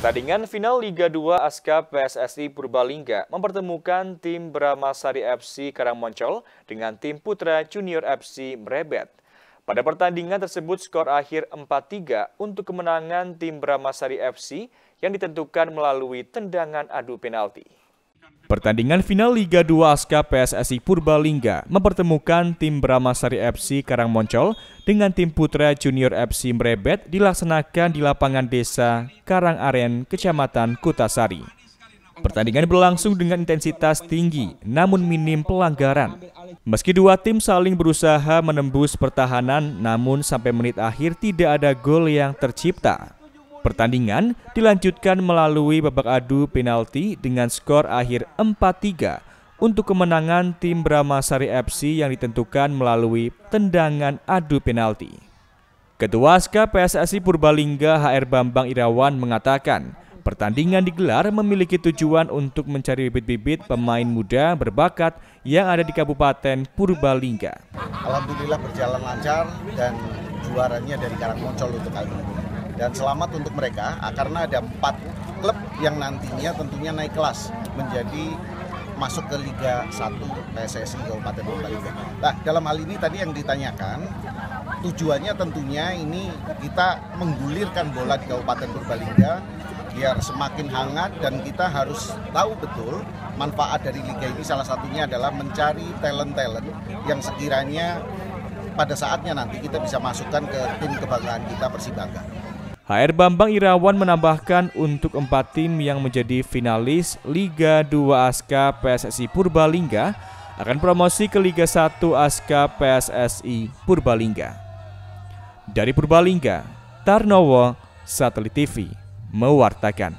Pertandingan final Liga 2 ASKA PSSI Purbalingga mempertemukan tim Bramasari FC Karangmoncol dengan tim Putra Junior FC Mrebet. Pada pertandingan tersebut skor akhir 4-3 untuk kemenangan tim Bramasari FC yang ditentukan melalui tendangan adu penalti. Pertandingan final Liga 2 ASKA PSSI Purbalingga mempertemukan tim Bramasari FC Karangmoncol dengan tim Putra Junior FC Mrebet dilaksanakan di lapangan desa Karangaren, Kecamatan Kutasari. Pertandingan berlangsung dengan intensitas tinggi, namun minim pelanggaran. Meski dua tim saling berusaha menembus pertahanan, namun sampai menit akhir tidak ada gol yang tercipta. Pertandingan dilanjutkan melalui babak adu penalti dengan skor akhir 4-3 untuk kemenangan tim Bramasari FC yang ditentukan melalui tendangan adu penalti. Ketua SK PSSI Purbalingga HR Bambang Irawan mengatakan, pertandingan digelar memiliki tujuan untuk mencari bibit-bibit pemain muda berbakat yang ada di Kabupaten Purbalingga. Alhamdulillah berjalan lancar dan juaranya dari Karangmoncol untuk kali ini dan selamat untuk mereka ah, karena ada empat klub yang nantinya tentunya naik kelas menjadi masuk ke Liga 1 PSSI Kabupaten Purbalingga. Nah, dalam hal ini tadi yang ditanyakan, tujuannya tentunya ini kita menggulirkan bola di Kabupaten Purbalingga biar semakin hangat dan kita harus tahu betul manfaat dari liga ini salah satunya adalah mencari talent-talent yang sekiranya pada saatnya nanti kita bisa masukkan ke tim kebanggaan kita Persibangga. HR Bambang Irawan menambahkan untuk empat tim yang menjadi finalis Liga 2 Aska PSSI Purbalingga akan promosi ke Liga 1 Aska PSSI Purbalingga. Dari Purbalingga, Tarnowo, Satelit TV, mewartakan.